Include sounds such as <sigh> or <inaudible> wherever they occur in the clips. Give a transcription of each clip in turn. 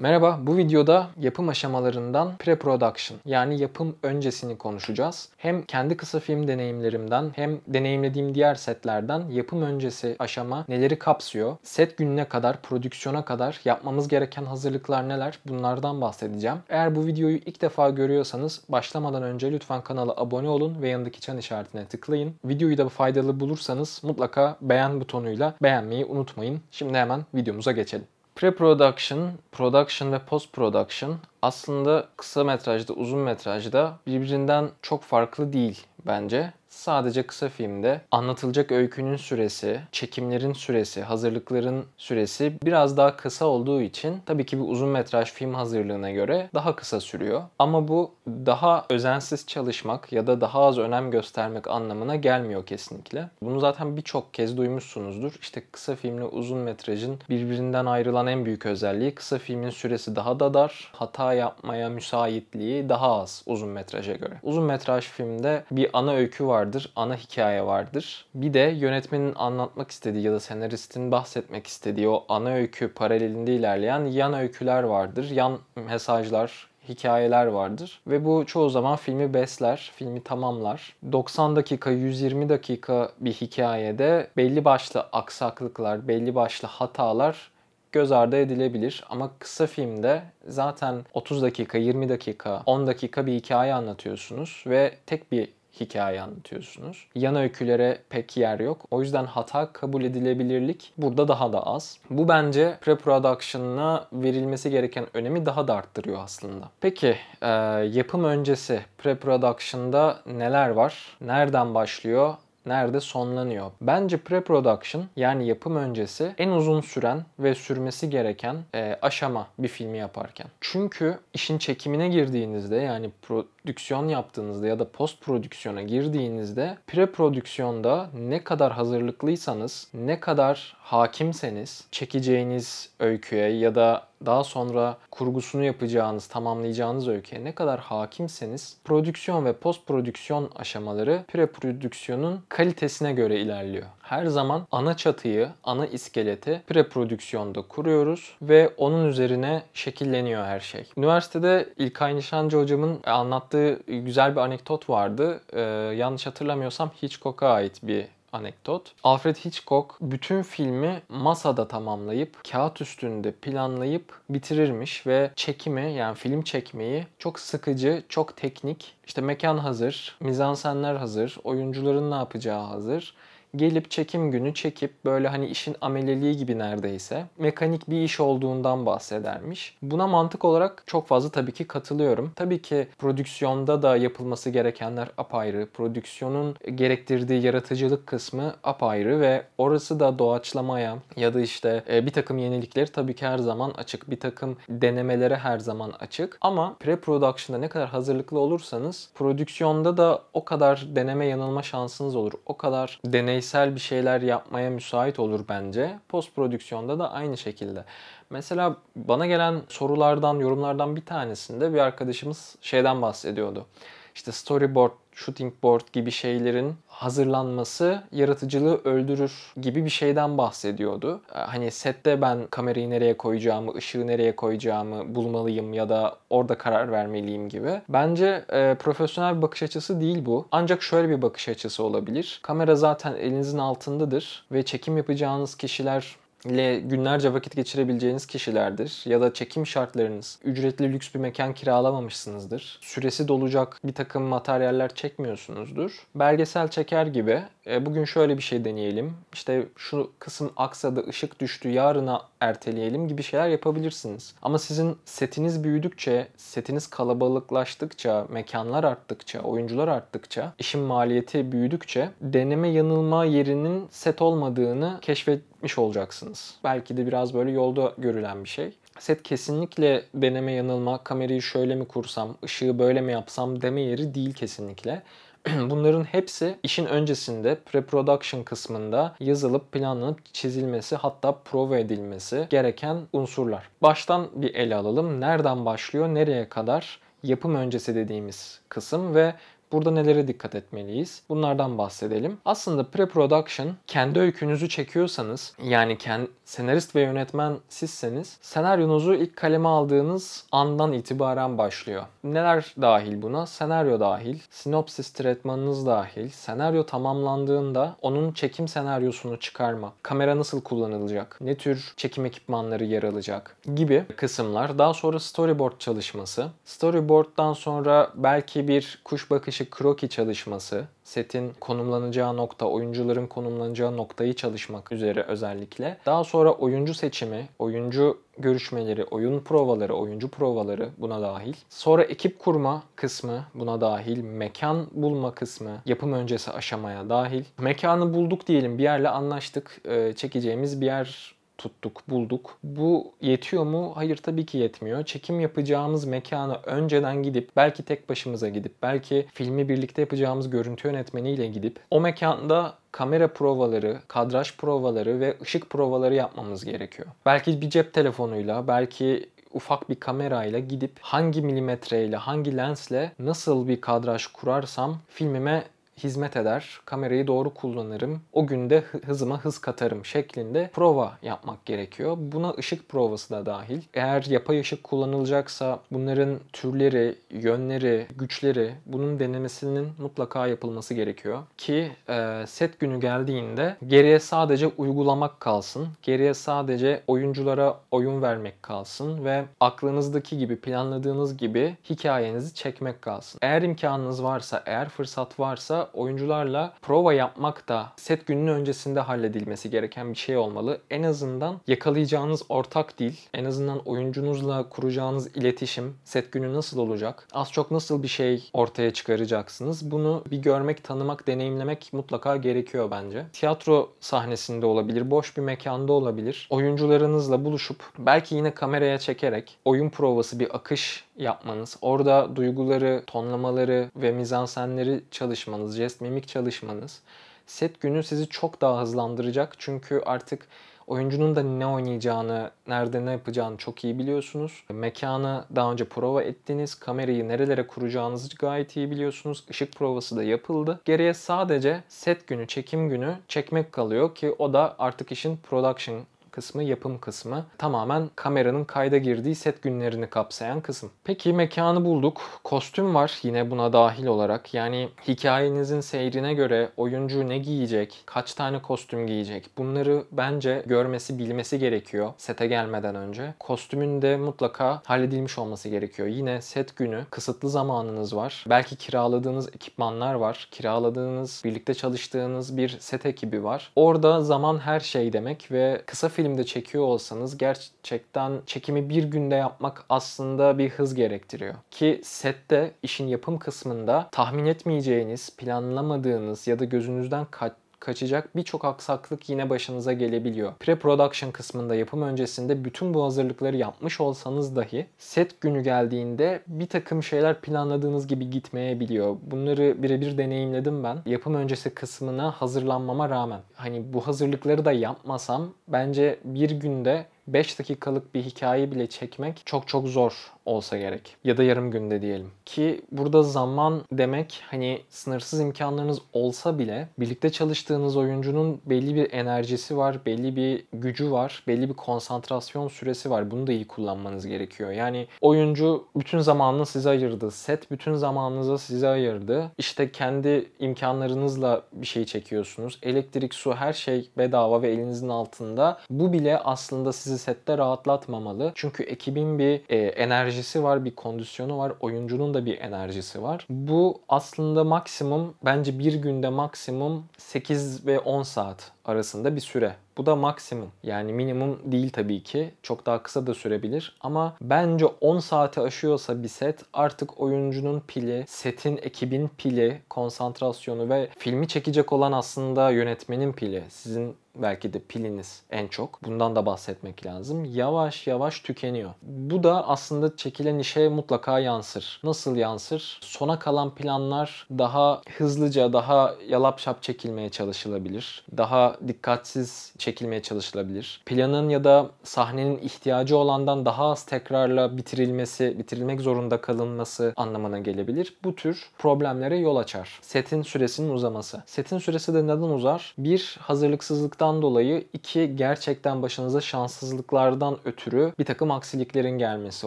Merhaba, bu videoda yapım aşamalarından pre-production yani yapım öncesini konuşacağız. Hem kendi kısa film deneyimlerimden hem deneyimlediğim diğer setlerden yapım öncesi aşama neleri kapsıyor, set gününe kadar, prodüksiyona kadar yapmamız gereken hazırlıklar neler bunlardan bahsedeceğim. Eğer bu videoyu ilk defa görüyorsanız başlamadan önce lütfen kanala abone olun ve yanındaki çan işaretine tıklayın. Videoyu da faydalı bulursanız mutlaka beğen butonuyla beğenmeyi unutmayın. Şimdi hemen videomuza geçelim. Pre-production, production ve post-production aslında kısa metrajda, uzun metrajda birbirinden çok farklı değil bence. Sadece kısa filmde anlatılacak öykünün süresi, çekimlerin süresi, hazırlıkların süresi biraz daha kısa olduğu için tabii ki bir uzun metraj film hazırlığına göre daha kısa sürüyor. Ama bu daha özensiz çalışmak ya da daha az önem göstermek anlamına gelmiyor kesinlikle. Bunu zaten birçok kez duymuşsunuzdur. İşte kısa filmle uzun metrajın birbirinden ayrılan en büyük özelliği kısa filmin süresi daha da dar, hata yapmaya müsaitliği daha az uzun metraja göre. Uzun metraj filmde bir ana öykü var vardır, ana hikaye vardır. Bir de yönetmenin anlatmak istediği ya da senaristin bahsetmek istediği o ana öykü paralelinde ilerleyen yan öyküler vardır. Yan mesajlar, hikayeler vardır ve bu çoğu zaman filmi besler, filmi tamamlar. 90 dakika, 120 dakika bir hikayede belli başlı aksaklıklar, belli başlı hatalar göz ardı edilebilir ama kısa filmde zaten 30 dakika, 20 dakika, 10 dakika bir hikaye anlatıyorsunuz ve tek bir hikaye anlatıyorsunuz. Yan öykülere pek yer yok. O yüzden hata kabul edilebilirlik burada daha da az. Bu bence pre-production'a verilmesi gereken önemi daha da arttırıyor aslında. Peki e, yapım öncesi pre-production'da neler var? Nereden başlıyor? nerede sonlanıyor? Bence pre-production yani yapım öncesi en uzun süren ve sürmesi gereken e, aşama bir filmi yaparken. Çünkü işin çekimine girdiğinizde yani prodüksiyon yaptığınızda ya da post prodüksiyona girdiğinizde pre-prodüksiyonda ne kadar hazırlıklıysanız, ne kadar hakimseniz çekeceğiniz öyküye ya da daha sonra kurgusunu yapacağınız, tamamlayacağınız öyküye ne kadar hakimseniz prodüksiyon ve post prodüksiyon aşamaları pre prodüksiyonun kalitesine göre ilerliyor. Her zaman ana çatıyı, ana iskeleti pre prodüksiyonda kuruyoruz ve onun üzerine şekilleniyor her şey. Üniversitede İlkay Nişancı hocamın anlattığı güzel bir anekdot vardı. Ee, yanlış hatırlamıyorsam Hitchcock'a ait bir anekdot. Alfred Hitchcock bütün filmi masada tamamlayıp kağıt üstünde planlayıp bitirirmiş ve çekimi yani film çekmeyi çok sıkıcı, çok teknik. İşte mekan hazır, mizansenler hazır, oyuncuların ne yapacağı hazır gelip çekim günü çekip böyle hani işin ameleliği gibi neredeyse mekanik bir iş olduğundan bahsedermiş. Buna mantık olarak çok fazla tabii ki katılıyorum. Tabii ki prodüksiyonda da yapılması gerekenler apayrı. Prodüksiyonun gerektirdiği yaratıcılık kısmı apayrı ve orası da doğaçlamaya ya da işte e, bir takım yenilikleri tabii ki her zaman açık. Bir takım denemelere her zaman açık. Ama pre-production'da ne kadar hazırlıklı olursanız prodüksiyonda da o kadar deneme yanılma şansınız olur. O kadar deney deneysel bir şeyler yapmaya müsait olur bence. Post prodüksiyonda da aynı şekilde. Mesela bana gelen sorulardan, yorumlardan bir tanesinde bir arkadaşımız şeyden bahsediyordu. İşte storyboard, shooting board gibi şeylerin hazırlanması yaratıcılığı öldürür gibi bir şeyden bahsediyordu. Ee, hani sette ben kamerayı nereye koyacağımı, ışığı nereye koyacağımı bulmalıyım ya da orada karar vermeliyim gibi. Bence e, profesyonel bir bakış açısı değil bu. Ancak şöyle bir bakış açısı olabilir. Kamera zaten elinizin altındadır ve çekim yapacağınız kişiler ile günlerce vakit geçirebileceğiniz kişilerdir ya da çekim şartlarınız ücretli lüks bir mekan kiralamamışsınızdır. Süresi dolacak bir takım materyaller çekmiyorsunuzdur. Belgesel çeker gibi e, bugün şöyle bir şey deneyelim. İşte şu kısım aksadı, ışık düştü, yarına erteleyelim gibi şeyler yapabilirsiniz. Ama sizin setiniz büyüdükçe, setiniz kalabalıklaştıkça, mekanlar arttıkça, oyuncular arttıkça, işin maliyeti büyüdükçe deneme yanılma yerinin set olmadığını keşfetmiş olacaksınız. Belki de biraz böyle yolda görülen bir şey set kesinlikle deneme yanılma, kamerayı şöyle mi kursam, ışığı böyle mi yapsam deme yeri değil kesinlikle. <clears throat> Bunların hepsi işin öncesinde pre-production kısmında yazılıp planlanıp çizilmesi hatta prova edilmesi gereken unsurlar. Baştan bir ele alalım. Nereden başlıyor, nereye kadar? Yapım öncesi dediğimiz kısım ve Burada nelere dikkat etmeliyiz? Bunlardan bahsedelim. Aslında pre-production kendi öykünüzü çekiyorsanız yani kend, senarist ve yönetmen sizseniz senaryonuzu ilk kaleme aldığınız andan itibaren başlıyor. Neler dahil buna? Senaryo dahil, sinopsis tretmanınız dahil, senaryo tamamlandığında onun çekim senaryosunu çıkarma, kamera nasıl kullanılacak, ne tür çekim ekipmanları yer alacak gibi kısımlar. Daha sonra storyboard çalışması. Storyboard'dan sonra belki bir kuş bakışı yaklaşık kroki çalışması, setin konumlanacağı nokta, oyuncuların konumlanacağı noktayı çalışmak üzere özellikle. Daha sonra oyuncu seçimi, oyuncu görüşmeleri, oyun provaları, oyuncu provaları buna dahil. Sonra ekip kurma kısmı buna dahil. Mekan bulma kısmı yapım öncesi aşamaya dahil. Mekanı bulduk diyelim bir yerle anlaştık. Ee, çekeceğimiz bir yer tuttuk, bulduk. Bu yetiyor mu? Hayır tabii ki yetmiyor. Çekim yapacağımız mekana önceden gidip, belki tek başımıza gidip, belki filmi birlikte yapacağımız görüntü yönetmeniyle gidip o mekanda kamera provaları, kadraj provaları ve ışık provaları yapmamız gerekiyor. Belki bir cep telefonuyla, belki ufak bir kamerayla gidip hangi milimetreyle, hangi lensle nasıl bir kadraj kurarsam filmime hizmet eder, kamerayı doğru kullanırım, o günde hızıma hız katarım şeklinde prova yapmak gerekiyor. Buna ışık provası da dahil. Eğer yapay ışık kullanılacaksa bunların türleri, yönleri, güçleri bunun denemesinin mutlaka yapılması gerekiyor. Ki e, set günü geldiğinde geriye sadece uygulamak kalsın, geriye sadece oyunculara oyun vermek kalsın ve aklınızdaki gibi planladığınız gibi hikayenizi çekmek kalsın. Eğer imkanınız varsa, eğer fırsat varsa oyuncularla prova yapmak da set gününün öncesinde halledilmesi gereken bir şey olmalı. En azından yakalayacağınız ortak dil, en azından oyuncunuzla kuracağınız iletişim, set günü nasıl olacak, az çok nasıl bir şey ortaya çıkaracaksınız bunu bir görmek, tanımak, deneyimlemek mutlaka gerekiyor bence. Tiyatro sahnesinde olabilir, boş bir mekanda olabilir. Oyuncularınızla buluşup belki yine kameraya çekerek oyun provası bir akış yapmanız, orada duyguları, tonlamaları ve mizansenleri çalışmanız, jest mimik çalışmanız set günü sizi çok daha hızlandıracak. Çünkü artık oyuncunun da ne oynayacağını, nerede ne yapacağını çok iyi biliyorsunuz. Mekanı daha önce prova ettiniz, kamerayı nerelere kuracağınızı gayet iyi biliyorsunuz. Işık provası da yapıldı. Geriye sadece set günü, çekim günü çekmek kalıyor ki o da artık işin production kısmı, yapım kısmı tamamen kameranın kayda girdiği set günlerini kapsayan kısım. Peki mekanı bulduk. Kostüm var yine buna dahil olarak. Yani hikayenizin seyrine göre oyuncu ne giyecek, kaç tane kostüm giyecek bunları bence görmesi, bilmesi gerekiyor sete gelmeden önce. Kostümün de mutlaka halledilmiş olması gerekiyor. Yine set günü kısıtlı zamanınız var. Belki kiraladığınız ekipmanlar var. Kiraladığınız, birlikte çalıştığınız bir set ekibi var. Orada zaman her şey demek ve kısa film filmde çekiyor olsanız gerçekten çekimi bir günde yapmak aslında bir hız gerektiriyor. Ki sette işin yapım kısmında tahmin etmeyeceğiniz, planlamadığınız ya da gözünüzden kaçtığınız kaçacak birçok aksaklık yine başınıza gelebiliyor. Pre-production kısmında yapım öncesinde bütün bu hazırlıkları yapmış olsanız dahi set günü geldiğinde bir takım şeyler planladığınız gibi gitmeyebiliyor. Bunları birebir deneyimledim ben. Yapım öncesi kısmına hazırlanmama rağmen. Hani bu hazırlıkları da yapmasam bence bir günde 5 dakikalık bir hikayeyi bile çekmek çok çok zor olsa gerek. Ya da yarım günde diyelim. Ki burada zaman demek hani sınırsız imkanlarınız olsa bile birlikte çalıştığınız oyuncunun belli bir enerjisi var, belli bir gücü var, belli bir konsantrasyon süresi var. Bunu da iyi kullanmanız gerekiyor. Yani oyuncu bütün zamanını size ayırdı. Set bütün zamanınıza size ayırdı. İşte kendi imkanlarınızla bir şey çekiyorsunuz. Elektrik, su her şey bedava ve elinizin altında. Bu bile aslında sizi sette rahatlatmamalı. Çünkü ekibin bir e, enerjisi var, bir kondisyonu var. Oyuncunun da bir enerjisi var. Bu aslında maksimum bence bir günde maksimum 8 ve 10 saat arasında bir süre bu da maksimum. Yani minimum değil tabii ki. Çok daha kısa da sürebilir. Ama bence 10 saati aşıyorsa bir set artık oyuncunun pili, setin ekibin pili, konsantrasyonu ve filmi çekecek olan aslında yönetmenin pili. Sizin belki de piliniz en çok. Bundan da bahsetmek lazım. Yavaş yavaş tükeniyor. Bu da aslında çekilen işe mutlaka yansır. Nasıl yansır? Sona kalan planlar daha hızlıca, daha yalap şap çekilmeye çalışılabilir. Daha dikkatsiz çekilmeye çekilmeye çalışılabilir. Planın ya da sahnenin ihtiyacı olandan daha az tekrarla bitirilmesi, bitirilmek zorunda kalınması anlamına gelebilir. Bu tür problemlere yol açar. Setin süresinin uzaması. Setin süresi de neden uzar? Bir, hazırlıksızlıktan dolayı. iki gerçekten başınıza şanssızlıklardan ötürü bir takım aksiliklerin gelmesi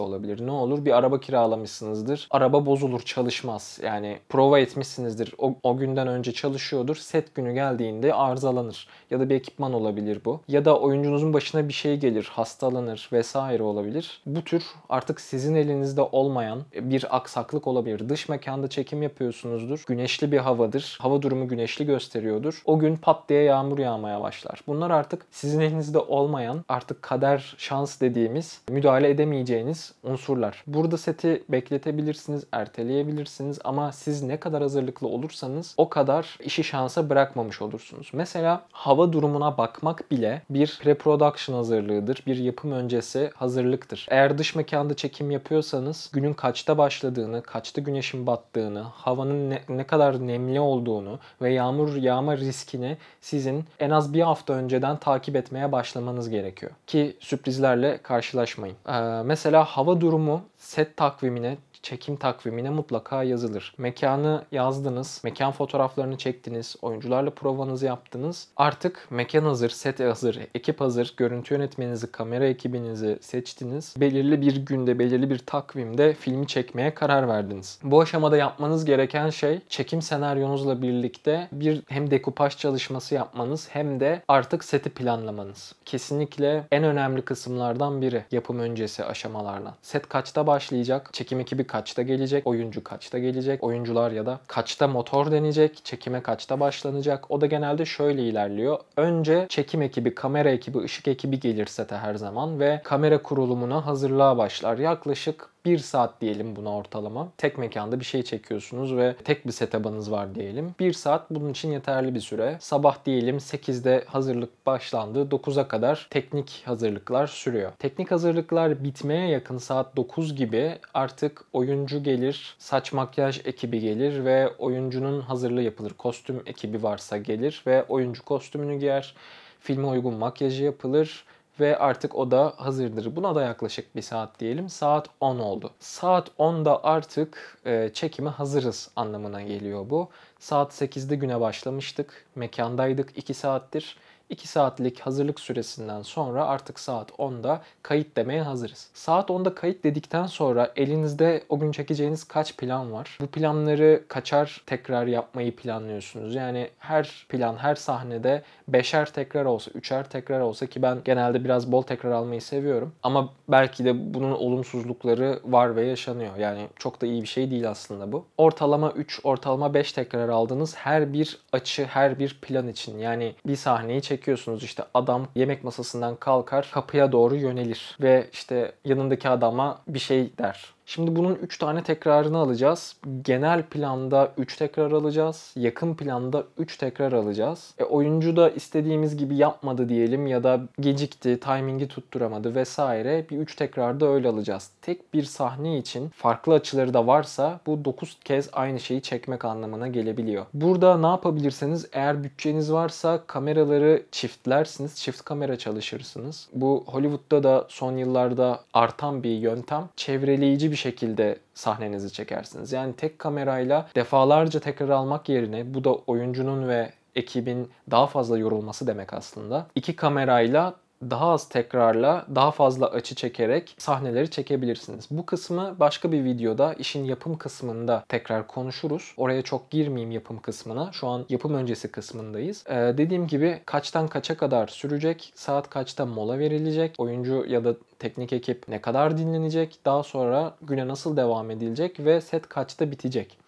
olabilir. Ne olur? Bir araba kiralamışsınızdır. Araba bozulur, çalışmaz. Yani prova etmişsinizdir. O, o günden önce çalışıyordur. Set günü geldiğinde arızalanır. Ya da bir ekipman olabilir olabilir bu. Ya da oyuncunuzun başına bir şey gelir, hastalanır vesaire olabilir. Bu tür artık sizin elinizde olmayan bir aksaklık olabilir. Dış mekanda çekim yapıyorsunuzdur. Güneşli bir havadır. Hava durumu güneşli gösteriyordur. O gün pat diye yağmur yağmaya başlar. Bunlar artık sizin elinizde olmayan, artık kader, şans dediğimiz, müdahale edemeyeceğiniz unsurlar. Burada seti bekletebilirsiniz, erteleyebilirsiniz ama siz ne kadar hazırlıklı olursanız o kadar işi şansa bırakmamış olursunuz. Mesela hava durumuna bakmak bile bir pre-production hazırlığıdır. Bir yapım öncesi hazırlıktır. Eğer dış mekanda çekim yapıyorsanız günün kaçta başladığını, kaçta güneşin battığını, havanın ne, ne kadar nemli olduğunu ve yağmur yağma riskini sizin en az bir hafta önceden takip etmeye başlamanız gerekiyor. Ki sürprizlerle karşılaşmayın. Ee, mesela hava durumu set takvimine çekim takvimine mutlaka yazılır. Mekanı yazdınız, mekan fotoğraflarını çektiniz, oyuncularla provanızı yaptınız. Artık mekan hazır, set hazır, ekip hazır, görüntü yönetmeninizi, kamera ekibinizi seçtiniz. Belirli bir günde, belirli bir takvimde filmi çekmeye karar verdiniz. Bu aşamada yapmanız gereken şey çekim senaryonuzla birlikte bir hem dekupaj çalışması yapmanız hem de artık seti planlamanız. Kesinlikle en önemli kısımlardan biri yapım öncesi aşamalarla. Set kaçta başlayacak? Çekim ekibi kaçta gelecek, oyuncu kaçta gelecek, oyuncular ya da kaçta motor denecek, çekime kaçta başlanacak. O da genelde şöyle ilerliyor. Önce çekim ekibi, kamera ekibi, ışık ekibi gelir sete her zaman ve kamera kurulumuna hazırlığa başlar. Yaklaşık 1 saat diyelim buna ortalama. Tek mekanda bir şey çekiyorsunuz ve tek bir setup'ınız var diyelim. 1 saat bunun için yeterli bir süre. Sabah diyelim 8'de hazırlık başlandı. 9'a kadar teknik hazırlıklar sürüyor. Teknik hazırlıklar bitmeye yakın saat 9 gibi artık oyuncu gelir, saç makyaj ekibi gelir ve oyuncunun hazırlığı yapılır. Kostüm ekibi varsa gelir ve oyuncu kostümünü giyer. Filme uygun makyajı yapılır ve artık o da hazırdır. Buna da yaklaşık bir saat diyelim. Saat 10 oldu. Saat 10'da artık e, çekime hazırız anlamına geliyor bu. Saat 8'de güne başlamıştık. Mekandaydık 2 saattir. 2 saatlik hazırlık süresinden sonra artık saat 10'da kayıt demeye hazırız. Saat 10'da kayıt dedikten sonra elinizde o gün çekeceğiniz kaç plan var? Bu planları kaçar tekrar yapmayı planlıyorsunuz? Yani her plan, her sahnede beşer tekrar olsa, üçer tekrar olsa ki ben genelde biraz bol tekrar almayı seviyorum. Ama belki de bunun olumsuzlukları var ve yaşanıyor. Yani çok da iyi bir şey değil aslında bu. Ortalama 3, ortalama 5 tekrar aldığınız her bir açı, her bir plan için yani bir sahneyi çek çekiyorsunuz işte adam yemek masasından kalkar kapıya doğru yönelir ve işte yanındaki adama bir şey der. Şimdi bunun 3 tane tekrarını alacağız. Genel planda 3 tekrar alacağız. Yakın planda 3 tekrar alacağız. E, oyuncu da istediğimiz gibi yapmadı diyelim ya da gecikti, timingi tutturamadı vesaire. Bir 3 tekrarda öyle alacağız. Tek bir sahne için farklı açıları da varsa bu 9 kez aynı şeyi çekmek anlamına gelebiliyor. Burada ne yapabilirseniz eğer bütçeniz varsa kameraları çiftlersiniz. Çift kamera çalışırsınız. Bu Hollywood'da da son yıllarda artan bir yöntem. Çevreleyici bir şekilde sahnenizi çekersiniz. Yani tek kamerayla defalarca tekrar almak yerine bu da oyuncunun ve ekibin daha fazla yorulması demek aslında. İki kamerayla daha az tekrarla, daha fazla açı çekerek sahneleri çekebilirsiniz. Bu kısmı başka bir videoda işin yapım kısmında tekrar konuşuruz. Oraya çok girmeyeyim yapım kısmına. Şu an yapım öncesi kısmındayız. Ee, dediğim gibi kaçtan kaça kadar sürecek, saat kaçta mola verilecek, oyuncu ya da teknik ekip ne kadar dinlenecek, daha sonra güne nasıl devam edilecek ve set kaçta bitecek.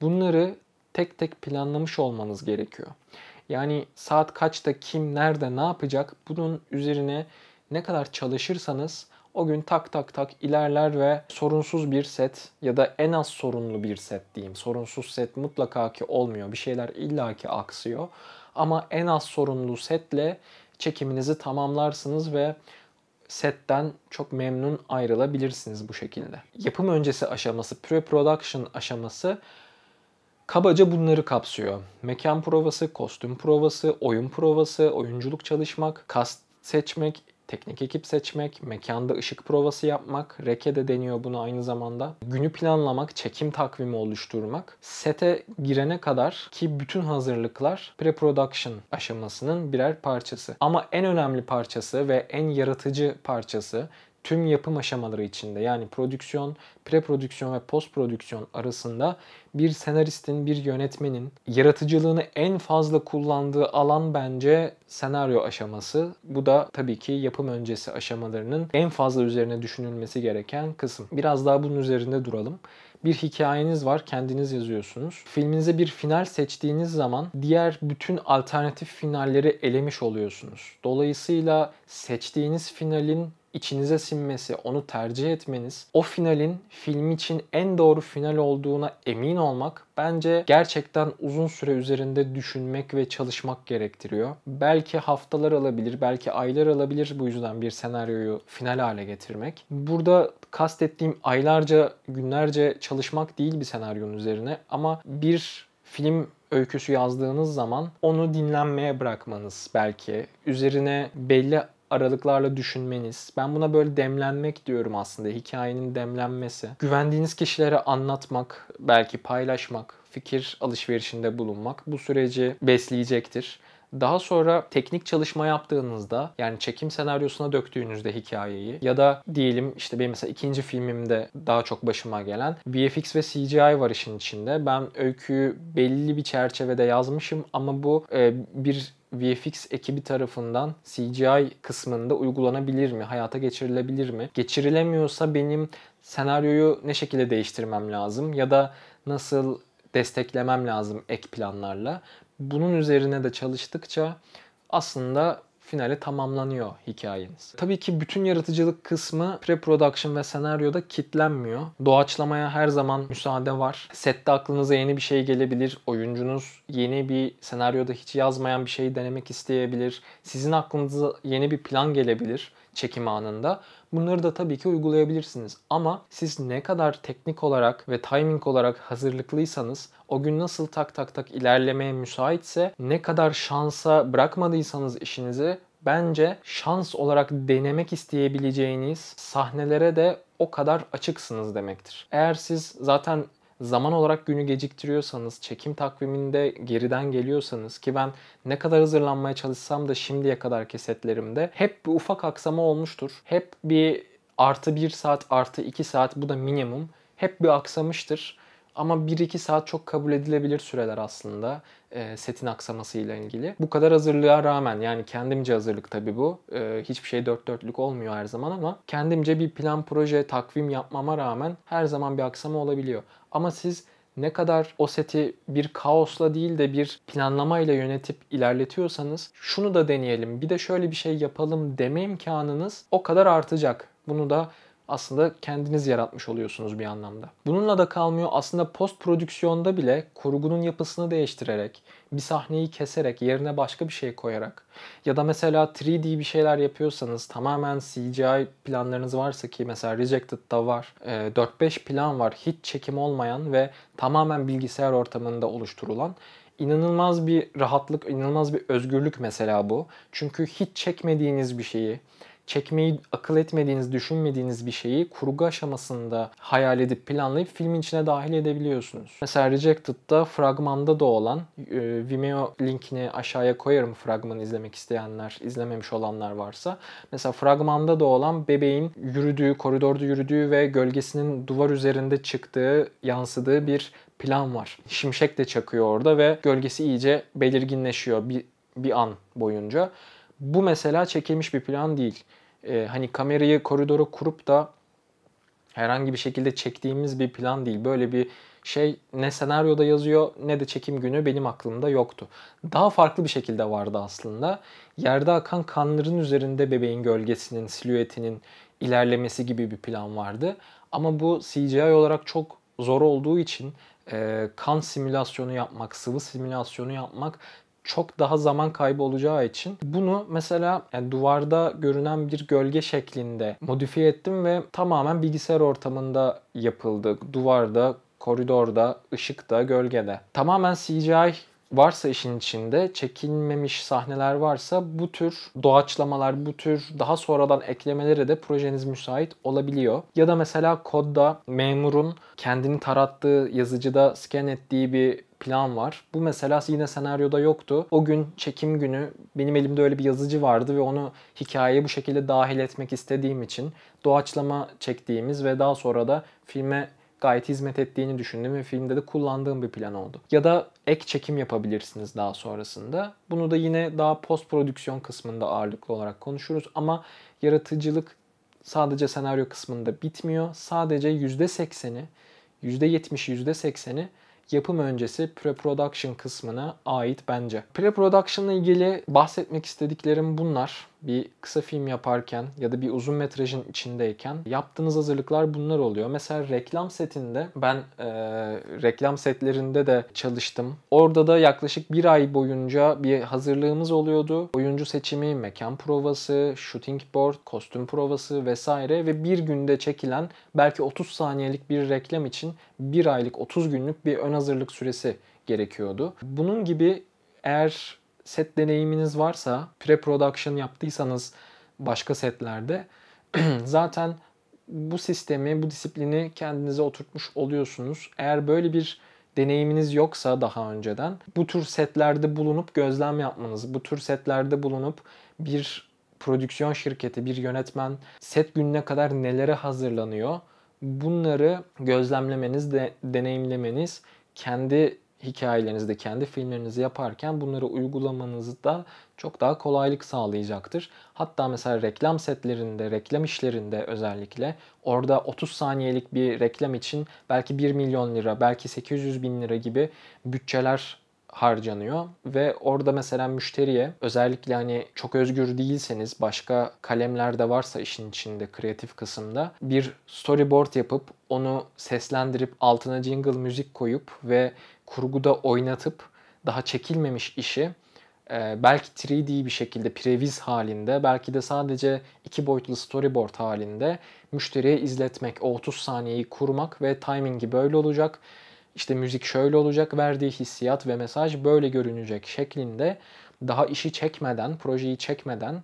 Bunları tek tek planlamış olmanız gerekiyor. Yani saat kaçta kim nerede ne yapacak bunun üzerine ne kadar çalışırsanız o gün tak tak tak ilerler ve sorunsuz bir set ya da en az sorunlu bir set diyeyim. Sorunsuz set mutlaka ki olmuyor. Bir şeyler illaki aksıyor. Ama en az sorunlu setle çekiminizi tamamlarsınız ve setten çok memnun ayrılabilirsiniz bu şekilde. Yapım öncesi aşaması, pre-production aşaması Kabaca bunları kapsıyor. Mekan provası, kostüm provası, oyun provası, oyunculuk çalışmak, kast seçmek, teknik ekip seçmek, mekanda ışık provası yapmak, reke de deniyor bunu aynı zamanda. Günü planlamak, çekim takvimi oluşturmak, sete girene kadar ki bütün hazırlıklar pre-production aşamasının birer parçası. Ama en önemli parçası ve en yaratıcı parçası tüm yapım aşamaları içinde yani prodüksiyon, pre preprodüksiyon ve post prodüksiyon arasında bir senaristin, bir yönetmenin yaratıcılığını en fazla kullandığı alan bence senaryo aşaması. Bu da tabii ki yapım öncesi aşamalarının en fazla üzerine düşünülmesi gereken kısım. Biraz daha bunun üzerinde duralım bir hikayeniz var, kendiniz yazıyorsunuz. Filminize bir final seçtiğiniz zaman diğer bütün alternatif finalleri elemiş oluyorsunuz. Dolayısıyla seçtiğiniz finalin içinize sinmesi, onu tercih etmeniz, o finalin film için en doğru final olduğuna emin olmak bence gerçekten uzun süre üzerinde düşünmek ve çalışmak gerektiriyor. Belki haftalar alabilir, belki aylar alabilir bu yüzden bir senaryoyu final hale getirmek. Burada kastettiğim aylarca, günlerce çalışmak değil bir senaryonun üzerine ama bir film öyküsü yazdığınız zaman onu dinlenmeye bırakmanız belki, üzerine belli aralıklarla düşünmeniz. Ben buna böyle demlenmek diyorum aslında. Hikayenin demlenmesi. Güvendiğiniz kişilere anlatmak, belki paylaşmak, fikir alışverişinde bulunmak bu süreci besleyecektir. Daha sonra teknik çalışma yaptığınızda yani çekim senaryosuna döktüğünüzde hikayeyi ya da diyelim işte benim mesela ikinci filmimde daha çok başıma gelen VFX ve CGI var işin içinde. Ben öyküyü belli bir çerçevede yazmışım ama bu e, bir VFX ekibi tarafından CGI kısmında uygulanabilir mi? Hayata geçirilebilir mi? Geçirilemiyorsa benim senaryoyu ne şekilde değiştirmem lazım? Ya da nasıl desteklemem lazım ek planlarla? Bunun üzerine de çalıştıkça aslında finale tamamlanıyor hikayeniz. Tabii ki bütün yaratıcılık kısmı pre-production ve senaryoda kitlenmiyor. Doğaçlamaya her zaman müsaade var. Sette aklınıza yeni bir şey gelebilir. Oyuncunuz yeni bir senaryoda hiç yazmayan bir şey denemek isteyebilir. Sizin aklınıza yeni bir plan gelebilir çekim anında. Bunları da tabii ki uygulayabilirsiniz ama siz ne kadar teknik olarak ve timing olarak hazırlıklıysanız, o gün nasıl tak tak tak ilerlemeye müsaitse, ne kadar şansa bırakmadıysanız işinizi bence şans olarak denemek isteyebileceğiniz sahnelere de o kadar açıksınız demektir. Eğer siz zaten zaman olarak günü geciktiriyorsanız, çekim takviminde geriden geliyorsanız ki ben ne kadar hazırlanmaya çalışsam da şimdiye kadar kesetlerimde hep bir ufak aksama olmuştur. Hep bir artı bir saat, artı iki saat bu da minimum. Hep bir aksamıştır. Ama 1-2 saat çok kabul edilebilir süreler aslında e, setin aksamasıyla ilgili. Bu kadar hazırlığa rağmen yani kendimce hazırlık tabii bu. E, hiçbir şey dört dörtlük olmuyor her zaman ama kendimce bir plan proje takvim yapmama rağmen her zaman bir aksama olabiliyor. Ama siz ne kadar o seti bir kaosla değil de bir planlamayla yönetip ilerletiyorsanız şunu da deneyelim bir de şöyle bir şey yapalım deme imkanınız o kadar artacak. Bunu da aslında kendiniz yaratmış oluyorsunuz bir anlamda. Bununla da kalmıyor aslında post prodüksiyonda bile kurgunun yapısını değiştirerek, bir sahneyi keserek, yerine başka bir şey koyarak ya da mesela 3D bir şeyler yapıyorsanız tamamen CGI planlarınız varsa ki mesela Rejected'da var 4-5 e, plan var hiç çekim olmayan ve tamamen bilgisayar ortamında oluşturulan inanılmaz bir rahatlık, inanılmaz bir özgürlük mesela bu. Çünkü hiç çekmediğiniz bir şeyi çekmeyi akıl etmediğiniz, düşünmediğiniz bir şeyi kurgu aşamasında hayal edip planlayıp filmin içine dahil edebiliyorsunuz. Mesela Rejected'da fragmanda da olan e, Vimeo linkini aşağıya koyarım fragmanı izlemek isteyenler, izlememiş olanlar varsa. Mesela fragmanda da olan bebeğin yürüdüğü, koridorda yürüdüğü ve gölgesinin duvar üzerinde çıktığı, yansıdığı bir plan var. Şimşek de çakıyor orada ve gölgesi iyice belirginleşiyor bir, bir an boyunca bu mesela çekilmiş bir plan değil. Ee, hani kamerayı koridora kurup da herhangi bir şekilde çektiğimiz bir plan değil. Böyle bir şey ne senaryoda yazıyor ne de çekim günü benim aklımda yoktu. Daha farklı bir şekilde vardı aslında. Yerde akan kanların üzerinde bebeğin gölgesinin, silüetinin ilerlemesi gibi bir plan vardı. Ama bu CGI olarak çok zor olduğu için e, kan simülasyonu yapmak, sıvı simülasyonu yapmak çok daha zaman kaybı olacağı için bunu mesela yani duvarda görünen bir gölge şeklinde modifiye ettim ve tamamen bilgisayar ortamında yapıldı. Duvarda, koridorda, ışıkta, gölgede. Tamamen CGI varsa işin içinde çekilmemiş sahneler varsa bu tür doğaçlamalar, bu tür daha sonradan eklemelere de projeniz müsait olabiliyor. Ya da mesela kodda memurun kendini tarattığı, yazıcıda scan ettiği bir plan var. Bu mesela yine senaryoda yoktu. O gün çekim günü benim elimde öyle bir yazıcı vardı ve onu hikayeye bu şekilde dahil etmek istediğim için doğaçlama çektiğimiz ve daha sonra da filme gayet hizmet ettiğini düşündüm ve filmde de kullandığım bir plan oldu. Ya da ek çekim yapabilirsiniz daha sonrasında. Bunu da yine daha post prodüksiyon kısmında ağırlıklı olarak konuşuruz ama yaratıcılık sadece senaryo kısmında bitmiyor. Sadece %80'i, %70'i, %80'i yapım öncesi pre-production kısmına ait bence. pre ile ilgili bahsetmek istediklerim bunlar bir kısa film yaparken ya da bir uzun metrajın içindeyken yaptığınız hazırlıklar bunlar oluyor. Mesela reklam setinde ben e, reklam setlerinde de çalıştım. Orada da yaklaşık bir ay boyunca bir hazırlığımız oluyordu. Oyuncu seçimi, mekan provası, shooting board, kostüm provası vesaire ve bir günde çekilen belki 30 saniyelik bir reklam için bir aylık 30 günlük bir ön hazırlık süresi gerekiyordu. Bunun gibi eğer set deneyiminiz varsa, pre-production yaptıysanız başka setlerde <clears throat> zaten bu sistemi, bu disiplini kendinize oturtmuş oluyorsunuz. Eğer böyle bir deneyiminiz yoksa daha önceden bu tür setlerde bulunup gözlem yapmanız, bu tür setlerde bulunup bir prodüksiyon şirketi, bir yönetmen set gününe kadar nelere hazırlanıyor? Bunları gözlemlemeniz, de, deneyimlemeniz kendi hikayelerinizde, kendi filmlerinizi yaparken bunları uygulamanızı da çok daha kolaylık sağlayacaktır. Hatta mesela reklam setlerinde, reklam işlerinde özellikle orada 30 saniyelik bir reklam için belki 1 milyon lira, belki 800 bin lira gibi bütçeler harcanıyor ve orada mesela müşteriye özellikle hani çok özgür değilseniz başka kalemler de varsa işin içinde kreatif kısımda bir storyboard yapıp onu seslendirip altına jingle müzik koyup ve kurguda oynatıp daha çekilmemiş işi e, belki 3D bir şekilde previz halinde belki de sadece iki boyutlu storyboard halinde müşteriye izletmek, o 30 saniyeyi kurmak ve timingi böyle olacak. işte müzik şöyle olacak, verdiği hissiyat ve mesaj böyle görünecek şeklinde daha işi çekmeden, projeyi çekmeden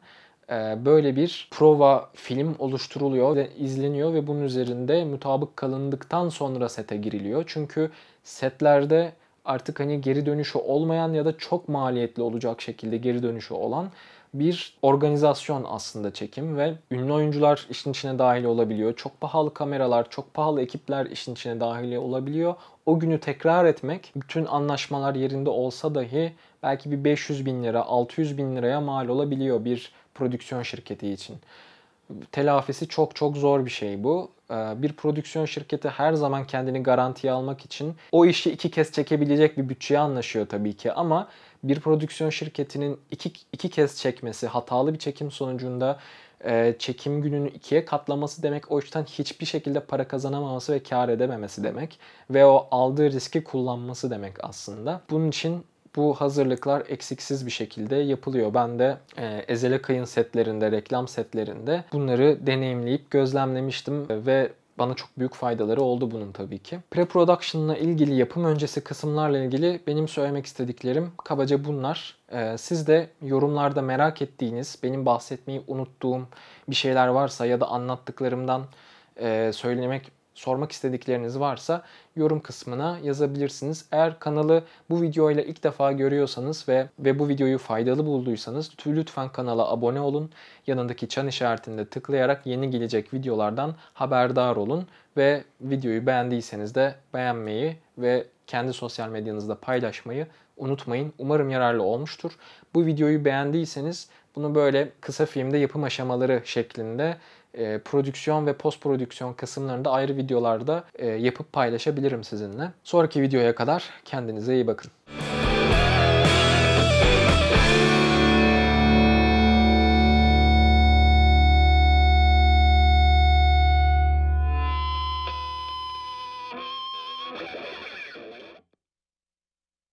e, böyle bir prova film oluşturuluyor ve izleniyor ve bunun üzerinde mutabık kalındıktan sonra sete giriliyor. Çünkü setlerde artık hani geri dönüşü olmayan ya da çok maliyetli olacak şekilde geri dönüşü olan bir organizasyon aslında çekim ve ünlü oyuncular işin içine dahil olabiliyor. Çok pahalı kameralar, çok pahalı ekipler işin içine dahil olabiliyor. O günü tekrar etmek bütün anlaşmalar yerinde olsa dahi belki bir 500 bin lira, 600 bin liraya mal olabiliyor bir prodüksiyon şirketi için. Telafisi çok çok zor bir şey bu. Ee, bir prodüksiyon şirketi her zaman kendini garantiye almak için o işi iki kez çekebilecek bir bütçeye anlaşıyor tabii ki ama bir prodüksiyon şirketinin iki, iki kez çekmesi, hatalı bir çekim sonucunda e, çekim gününü ikiye katlaması demek o yüzden hiçbir şekilde para kazanamaması ve kar edememesi demek. Ve o aldığı riski kullanması demek aslında. Bunun için bu hazırlıklar eksiksiz bir şekilde yapılıyor. Ben de e, Ezele Kayın setlerinde, reklam setlerinde bunları deneyimleyip gözlemlemiştim ve bana çok büyük faydaları oldu bunun tabii ki. Pre-production'la ilgili yapım öncesi kısımlarla ilgili benim söylemek istediklerim kabaca bunlar. Ee, siz de yorumlarda merak ettiğiniz, benim bahsetmeyi unuttuğum bir şeyler varsa ya da anlattıklarımdan e, söylemek sormak istedikleriniz varsa yorum kısmına yazabilirsiniz. Eğer kanalı bu videoyla ilk defa görüyorsanız ve ve bu videoyu faydalı bulduysanız lütfen kanala abone olun. Yanındaki çan işaretinde tıklayarak yeni gelecek videolardan haberdar olun ve videoyu beğendiyseniz de beğenmeyi ve kendi sosyal medyanızda paylaşmayı unutmayın. Umarım yararlı olmuştur. Bu videoyu beğendiyseniz bunu böyle kısa filmde yapım aşamaları şeklinde e, prodüksiyon ve post prodüksiyon kısımlarında ayrı videolarda e, yapıp paylaşabilirim sizinle. Sonraki videoya kadar kendinize iyi bakın.